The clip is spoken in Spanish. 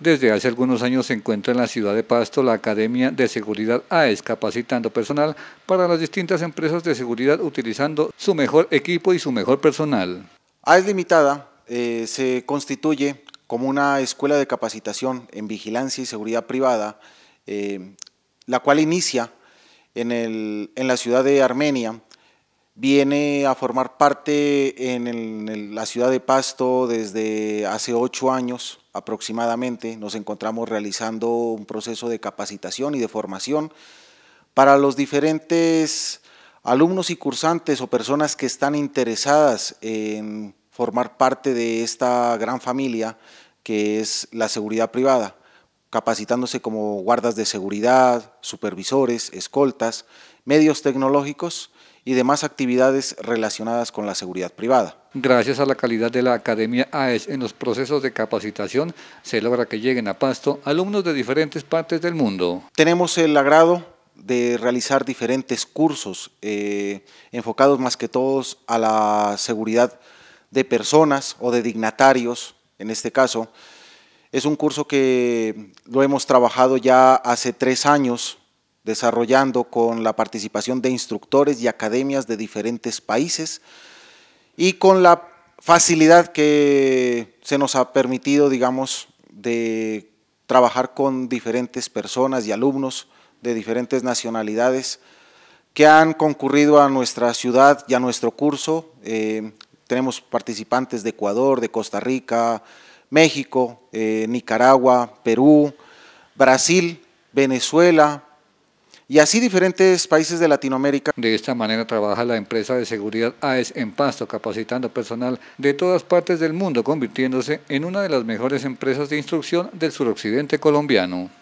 Desde hace algunos años se encuentra en la ciudad de Pasto la Academia de Seguridad AES, capacitando personal para las distintas empresas de seguridad utilizando su mejor equipo y su mejor personal. AES Limitada eh, se constituye como una escuela de capacitación en vigilancia y seguridad privada, eh, la cual inicia en la ciudad de Armenia viene a formar parte en, la ciudad de Pasto desde hace ocho años aproximadamente. Nos encontramos realizando un proceso de capacitación y de formación para los diferentes alumnos y cursantes o personas que están interesadas en formar parte de esta gran familia que es la seguridad privada capacitándose como guardas de seguridad, supervisores, escoltas, medios tecnológicos y demás actividades relacionadas con la seguridad privada. Gracias a la calidad de la Academia AES en los procesos de capacitación, se logra que lleguen a Pasto alumnos de diferentes partes del mundo. Tenemos el agrado de realizar diferentes cursos eh, enfocados más que todos a la seguridad de personas o de dignatarios, en este caso, es un curso que lo hemos trabajado ya hace tres años, desarrollando con la participación de instructores y academias de diferentes países y con la facilidad que se nos ha permitido, digamos, de trabajar con diferentes personas y alumnos de diferentes nacionalidades que han concurrido a nuestra ciudad y a nuestro curso. Eh, tenemos participantes de Ecuador, de Costa Rica, México, eh, Nicaragua, Perú, Brasil, Venezuela y así diferentes países de Latinoamérica. De esta manera trabaja la empresa de seguridad AES en Pasto, capacitando personal de todas partes del mundo, convirtiéndose en una de las mejores empresas de instrucción del suroccidente colombiano.